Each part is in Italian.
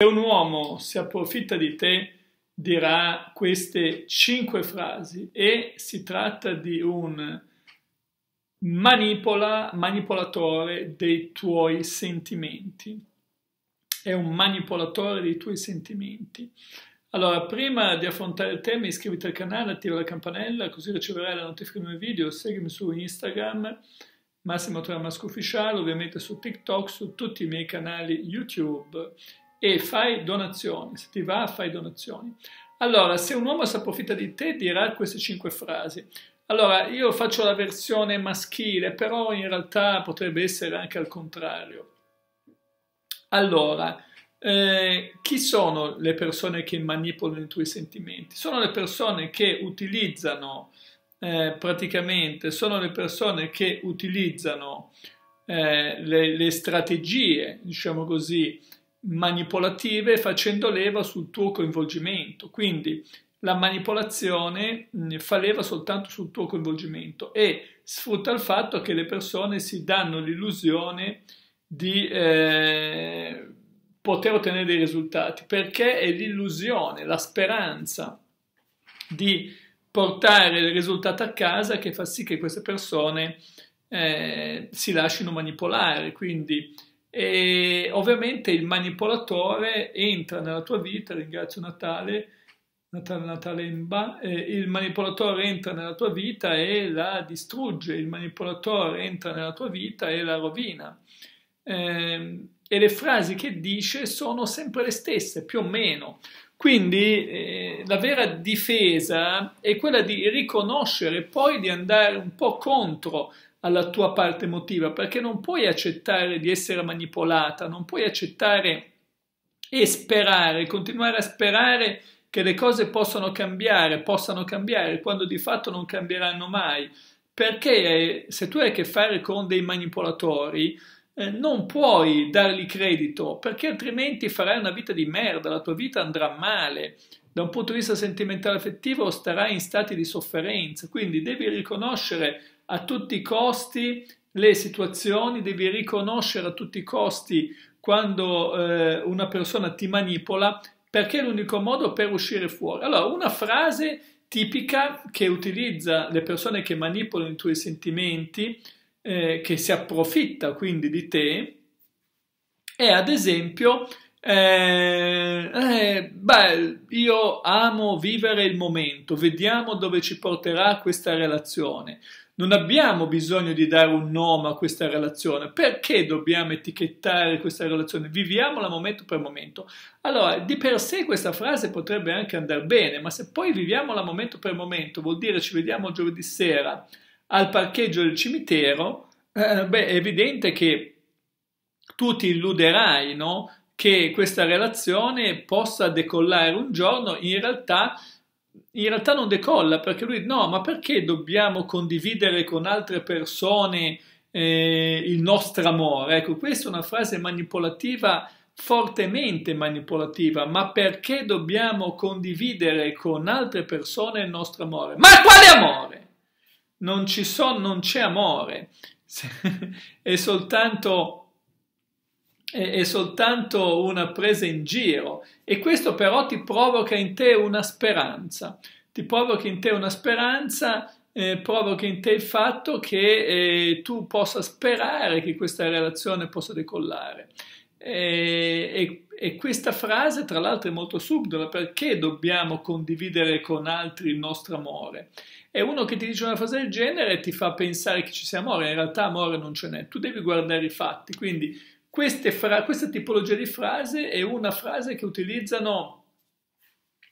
Se un uomo si approfitta di te, dirà queste cinque frasi e si tratta di un manipola, manipolatore dei tuoi sentimenti. È un manipolatore dei tuoi sentimenti. Allora, prima di affrontare il tema, iscriviti al canale, attiva la campanella, così riceverai la notifica dei miei video, seguimi su Instagram, Massimo Tramasco Ufficiale, ovviamente su TikTok, su tutti i miei canali YouTube e fai donazioni, se ti va fai donazioni. Allora, se un uomo si approfitta di te dirà queste cinque frasi. Allora, io faccio la versione maschile, però in realtà potrebbe essere anche al contrario. Allora, eh, chi sono le persone che manipolano i tuoi sentimenti? Sono le persone che utilizzano eh, praticamente, sono le persone che utilizzano eh, le, le strategie, diciamo così, manipolative facendo leva sul tuo coinvolgimento. Quindi la manipolazione fa leva soltanto sul tuo coinvolgimento e sfrutta il fatto che le persone si danno l'illusione di eh, poter ottenere dei risultati, perché è l'illusione, la speranza di portare il risultato a casa che fa sì che queste persone eh, si lasciano manipolare. Quindi e ovviamente il manipolatore entra nella tua vita, ringrazio Natale, Natale, Natale Imba, eh, il manipolatore entra nella tua vita e la distrugge, il manipolatore entra nella tua vita e la rovina. Eh, e le frasi che dice sono sempre le stesse, più o meno. Quindi eh, la vera difesa è quella di riconoscere, poi di andare un po' contro alla tua parte emotiva, perché non puoi accettare di essere manipolata, non puoi accettare e sperare, continuare a sperare che le cose possano cambiare, possano cambiare, quando di fatto non cambieranno mai. Perché se tu hai a che fare con dei manipolatori, eh, non puoi dargli credito, perché altrimenti farai una vita di merda, la tua vita andrà male. Da un punto di vista sentimentale affettivo starai in stati di sofferenza, quindi devi riconoscere a tutti i costi le situazioni, devi riconoscere a tutti i costi quando eh, una persona ti manipola perché è l'unico modo per uscire fuori. Allora, una frase tipica che utilizza le persone che manipolano i tuoi sentimenti, eh, che si approfitta quindi di te, è ad esempio, eh, eh, beh, io amo vivere il momento, vediamo dove ci porterà questa relazione. Non abbiamo bisogno di dare un nome a questa relazione. Perché dobbiamo etichettare questa relazione? Viviamola momento per momento. Allora, di per sé questa frase potrebbe anche andare bene, ma se poi viviamola momento per momento, vuol dire ci vediamo giovedì sera al parcheggio del cimitero, eh, beh, è evidente che tu ti illuderai, no? Che questa relazione possa decollare un giorno, in realtà in realtà non decolla perché lui no, ma perché dobbiamo condividere con altre persone eh, il nostro amore? Ecco, questa è una frase manipolativa, fortemente manipolativa, ma perché dobbiamo condividere con altre persone il nostro amore? Ma quale amore? Non ci so, non c'è amore, è soltanto è, soltanto una presa in giro e questo però ti provoca in te una speranza, ti provoca in te una speranza, eh, provoca in te il fatto che eh, tu possa sperare che questa relazione possa decollare. E, e, e questa frase tra l'altro è molto subdola perché dobbiamo condividere con altri il nostro amore e uno che ti dice una frase del genere ti fa pensare che ci sia amore in realtà amore non ce n'è tu devi guardare i fatti quindi fra- questa tipologia di frase è una frase che utilizzano,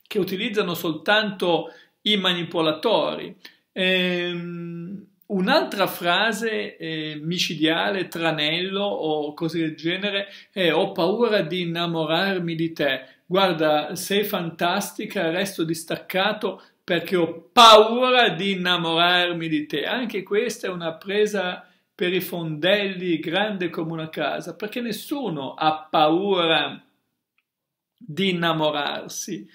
che utilizzano soltanto i manipolatori. Ehm, un'altra frase eh, micidiale, tranello o cose del genere è ho paura di innamorarmi di te. Guarda, sei fantastica, resto distaccato perché ho paura di innamorarmi di te. Anche questa è una presa per i fondelli grande come una casa, perché nessuno ha paura di innamorarsi.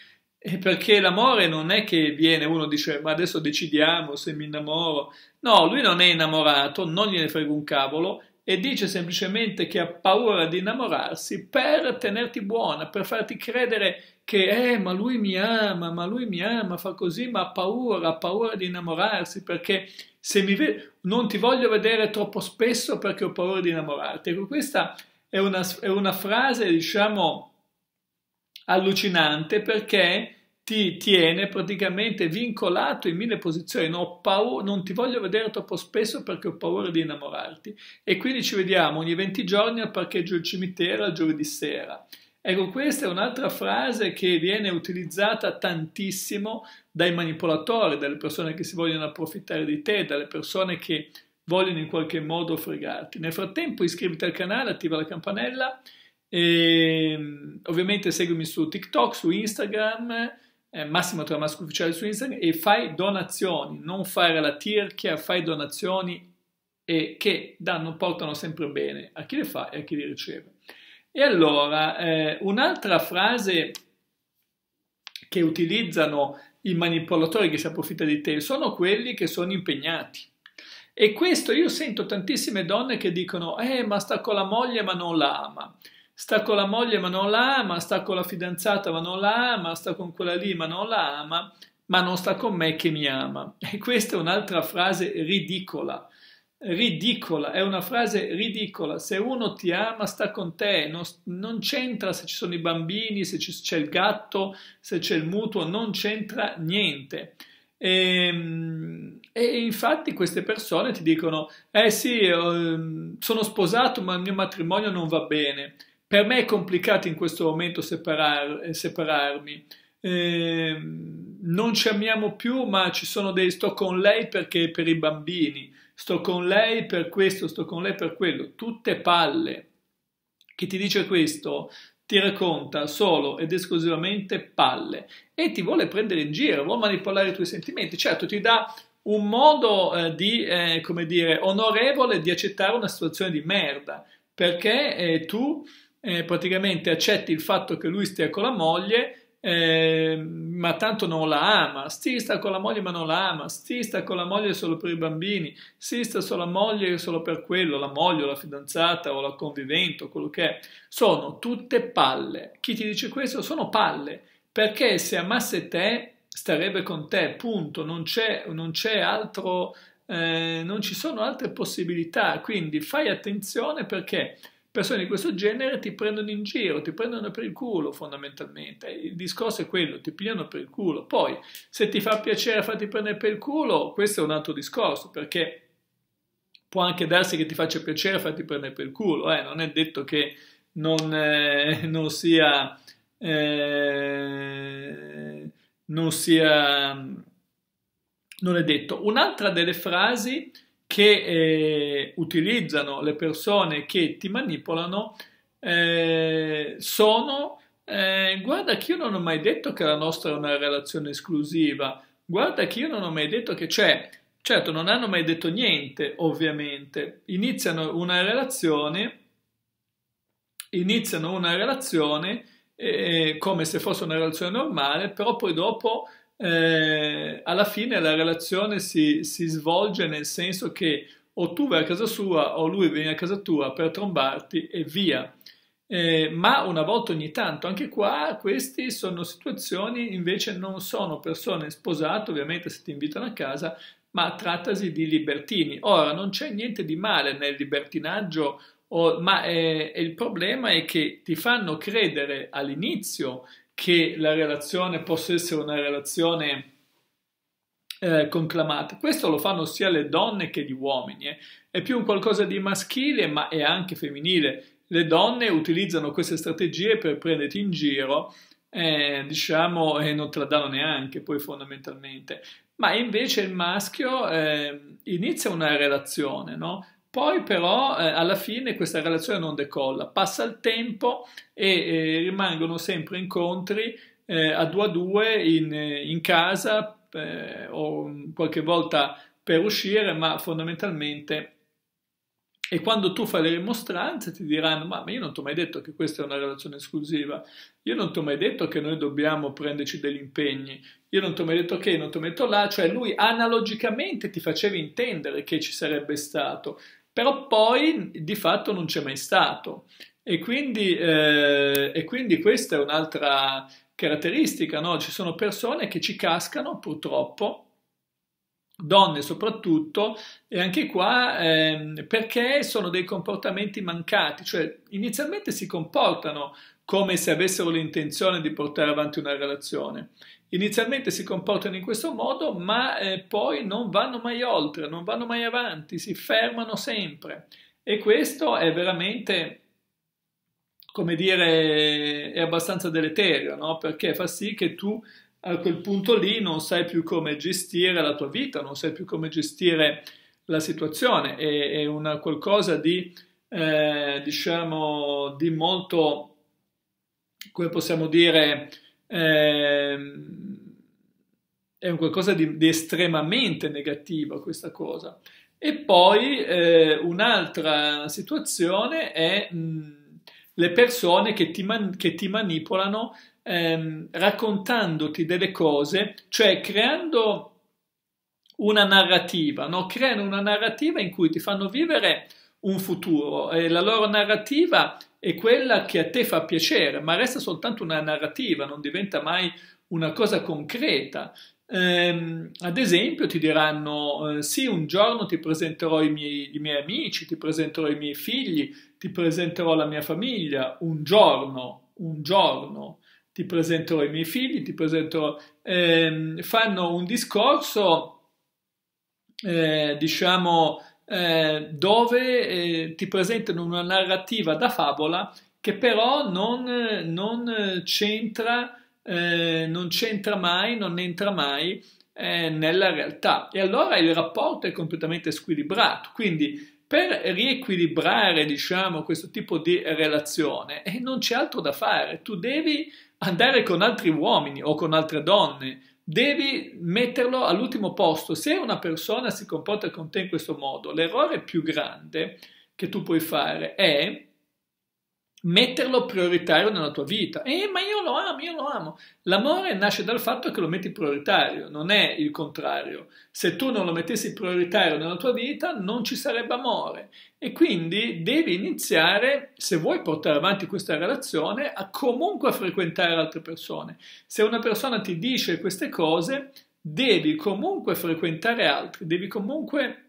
E perché l'amore non è che viene uno dice ma adesso decidiamo se mi innamoro. No, lui non è innamorato, non gliene frega un cavolo e dice semplicemente che ha paura di innamorarsi per tenerti buona, per farti credere che eh, ma lui mi ama, ma lui mi ama, fa così, ma ha paura, ha paura di innamorarsi perché se mi vede, non ti voglio vedere troppo spesso perché ho paura di innamorarti. Ecco, questa è una, è una frase, diciamo, allucinante perché ti tiene praticamente vincolato in mille posizioni. No, paura, non ti voglio vedere troppo spesso perché ho paura di innamorarti. E quindi ci vediamo ogni 20 giorni al parcheggio del cimitero il giovedì sera. Ecco, questa è un'altra frase che viene utilizzata tantissimo dai manipolatori, dalle persone che si vogliono approfittare di te, dalle persone che vogliono in qualche modo fregarti. Nel frattempo iscriviti al canale, attiva la campanella e mm, ovviamente seguimi su TikTok, su Instagram, eh, Massimo Tramasco Ufficiale su Instagram e fai donazioni, non fare la tirchia, fai donazioni eh, che danno, portano sempre bene a chi le fa e a chi le riceve. E allora, eh, un'altra frase che utilizzano i manipolatori che si approfittano di te sono quelli che sono impegnati. E questo io sento tantissime donne che dicono, eh, ma sta con la moglie ma non la ama, sta con la moglie ma non la ama, sta con la fidanzata ma non la ama, sta con quella lì ma non la ama, ma non sta con me che mi ama. E questa è un'altra frase ridicola ridicola, è una frase ridicola. Se uno ti ama, sta con te, non, non c'entra se ci sono i bambini, se c'è il gatto, se c'è il mutuo, non c'entra niente. E, ehm, e, infatti queste persone ti dicono: Eh sì, ehm, sono sposato, ma il mio matrimonio non va bene. Per me è complicato in questo momento separar, separarmi. Eh, non ci amiamo più, ma ci sono dei sto con lei perché per i bambini sto con lei per questo, sto con lei per quello, tutte palle. Chi ti dice questo ti racconta solo ed esclusivamente palle e ti vuole prendere in giro, vuole manipolare i tuoi sentimenti. Certo, ti dà un modo eh, di, eh, come dire, onorevole di accettare una situazione di merda, perché eh, tu eh, praticamente accetti il fatto che lui stia con la moglie eh, ma tanto non la ama, sì sta con la moglie ma non la ama, sì sta con la moglie solo per i bambini, sì sta con la moglie solo per quello, la moglie o la fidanzata o la convivente o quello che è, sono tutte palle. Chi ti dice questo sono palle, perché se amasse te starebbe con te, punto, non c'è, non c'è altro... Eh, non ci sono altre possibilità, quindi fai attenzione perché persone di questo genere ti prendono in giro, ti prendono per il culo fondamentalmente. Il discorso è quello, ti pigliano per il culo. Poi, se ti fa piacere farti prendere per il culo, questo è un altro discorso, perché può anche darsi che ti faccia piacere farti prendere per il culo, eh? non è detto che non, eh, non sia... Eh, non sia... non è detto. Un'altra delle frasi che eh, utilizzano le persone che ti manipolano eh, sono eh, guarda che io non ho mai detto che la nostra è una relazione esclusiva, guarda che io non ho mai detto che cioè certo non hanno mai detto niente ovviamente, iniziano una relazione, iniziano una relazione eh, come se fosse una relazione normale, però poi dopo eh, alla fine la relazione si, si, svolge nel senso che o tu vai a casa sua o lui viene a casa tua per trombarti e via. Eh, ma una volta ogni tanto, anche qua, queste sono situazioni invece non sono persone sposate, ovviamente se ti invitano a casa, ma trattasi di libertini. Ora, non c'è niente di male nel libertinaggio, o, ma eh, il problema è che ti fanno credere all'inizio che la relazione possa essere una relazione eh, conclamata. Questo lo fanno sia le donne che gli uomini, eh. è più un qualcosa di maschile ma è anche femminile. Le donne utilizzano queste strategie per prenderti in giro, eh, diciamo, e non te la danno neanche poi fondamentalmente. Ma invece il maschio eh, inizia una relazione, no? Poi però eh, alla fine questa relazione non decolla, passa il tempo e eh, rimangono sempre incontri eh, a due a due in, in casa eh, o qualche volta per uscire, ma fondamentalmente e quando tu fai le rimostranze ti diranno: Ma io non ti ho mai detto che questa è una relazione esclusiva, io non ti ho mai detto che noi dobbiamo prenderci degli impegni, io non ti ho mai detto che, non ti ho mai detto là. Cioè, lui analogicamente ti faceva intendere che ci sarebbe stato però poi di fatto non c'è mai stato. E quindi, eh, e quindi questa è un'altra caratteristica, no? ci sono persone che ci cascano purtroppo, donne soprattutto, e anche qua eh, perché sono dei comportamenti mancati, cioè inizialmente si comportano come se avessero l'intenzione di portare avanti una relazione. Inizialmente si comportano in questo modo, ma eh, poi non vanno mai oltre, non vanno mai avanti, si fermano sempre. E questo è veramente, come dire, è abbastanza deleterio, no? perché fa sì che tu a quel punto lì non sai più come gestire la tua vita, non sai più come gestire la situazione. È, è una qualcosa di, eh, diciamo, di molto come possiamo dire, eh, è un qualcosa di, di, estremamente negativo questa cosa. E poi eh, un'altra situazione è mh, le persone che ti, man- che ti manipolano ehm, raccontandoti delle cose, cioè creando una narrativa, no? creano una narrativa in cui ti fanno vivere un futuro e la loro narrativa è quella che a te fa piacere, ma resta soltanto una narrativa, non diventa mai una cosa concreta. Ehm, ad esempio ti diranno eh, sì, un giorno ti presenterò i miei, i miei amici, ti presenterò i miei figli, ti presenterò la mia famiglia, un giorno, un giorno, ti presenterò i miei figli, ti presenterò... Ehm, fanno un discorso, eh, diciamo, eh, dove eh, ti presentano una narrativa da favola che però non, non, c'entra, eh, non c'entra mai, non entra mai eh, nella realtà. E allora il rapporto è completamente squilibrato. Quindi per riequilibrare, diciamo, questo tipo di relazione, eh, non c'è altro da fare. Tu devi andare con altri uomini o con altre donne devi metterlo all'ultimo posto. Se una persona si comporta con te in questo modo, l'errore più grande che tu puoi fare è metterlo prioritario nella tua vita. Eh, ma io lo amo, io lo amo. L'amore nasce dal fatto che lo metti prioritario, non è il contrario. Se tu non lo mettessi prioritario nella tua vita, non ci sarebbe amore. E quindi devi iniziare, se vuoi portare avanti questa relazione, a comunque frequentare altre persone. Se una persona ti dice queste cose, devi comunque frequentare altri, devi comunque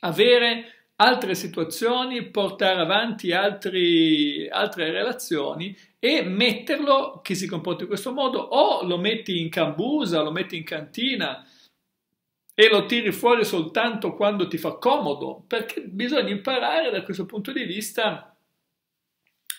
avere altre situazioni, portare avanti altri, altre relazioni e metterlo che si comporti in questo modo o lo metti in cambusa, lo metti in cantina e lo tiri fuori soltanto quando ti fa comodo, perché bisogna imparare da questo punto di vista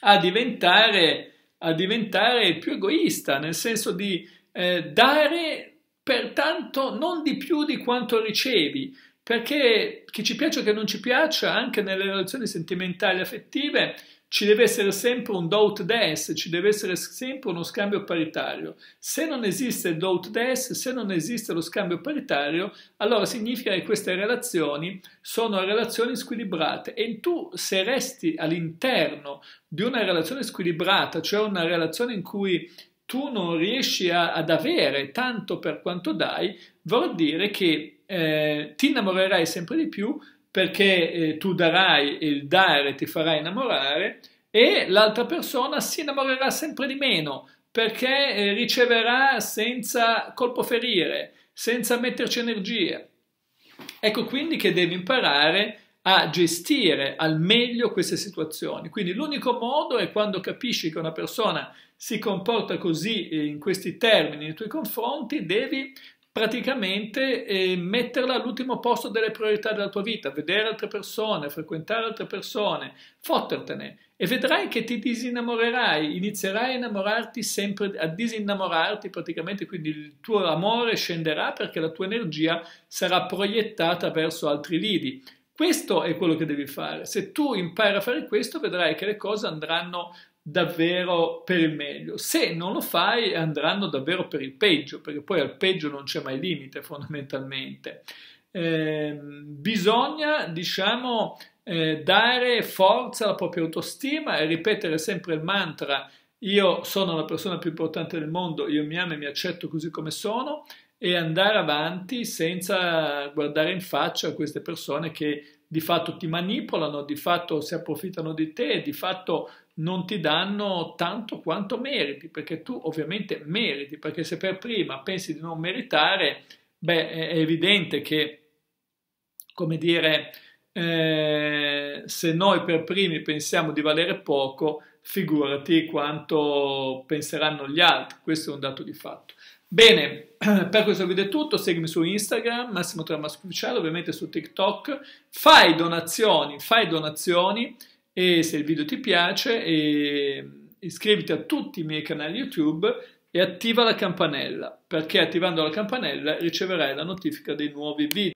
a diventare, a diventare più egoista, nel senso di eh, dare pertanto non di più di quanto ricevi, perché che ci piaccia o che non ci piaccia, anche nelle relazioni sentimentali e affettive, ci deve essere sempre un doubt dance, ci deve essere sempre uno scambio paritario. Se non esiste il doubt dance, se non esiste lo scambio paritario, allora significa che queste relazioni sono relazioni squilibrate e tu se resti all'interno di una relazione squilibrata, cioè una relazione in cui tu non riesci a, ad avere tanto per quanto dai, vuol dire che eh, ti innamorerai sempre di più perché eh, tu darai il dare ti farà innamorare e l'altra persona si innamorerà sempre di meno perché eh, riceverà senza colpo ferire, senza metterci energia. Ecco quindi che devi imparare a gestire al meglio queste situazioni. Quindi l'unico modo è quando capisci che una persona si comporta così eh, in questi termini nei tuoi confronti, devi praticamente eh, metterla all'ultimo posto delle priorità della tua vita, vedere altre persone, frequentare altre persone, fottertene e vedrai che ti disinnamorerai, inizierai a innamorarti sempre, a disinnamorarti praticamente, quindi il tuo amore scenderà perché la tua energia sarà proiettata verso altri lidi. Questo è quello che devi fare. Se tu impari a fare questo, vedrai che le cose andranno davvero per il meglio. Se non lo fai andranno davvero per il peggio, perché poi al peggio non c'è mai limite fondamentalmente. Eh, bisogna, diciamo, eh, dare forza alla propria autostima e ripetere sempre il mantra io sono la persona più importante del mondo, io mi amo e mi accetto così come sono e andare avanti senza guardare in faccia queste persone che di fatto ti manipolano, di fatto si approfittano di te, di fatto non ti danno tanto quanto meriti, perché tu ovviamente meriti, perché se per prima pensi di non meritare, beh, è evidente che, come dire, eh, se noi per primi pensiamo di valere poco, figurati quanto penseranno gli altri, questo è un dato di fatto. Bene, per questo video è tutto, seguimi su Instagram, Massimo Tramas Cruciale, ovviamente su TikTok, fai donazioni, fai donazioni, e se il video ti piace e ehm, iscriviti a tutti i miei canali YouTube e attiva la campanella perché attivando la campanella riceverai la notifica dei nuovi video.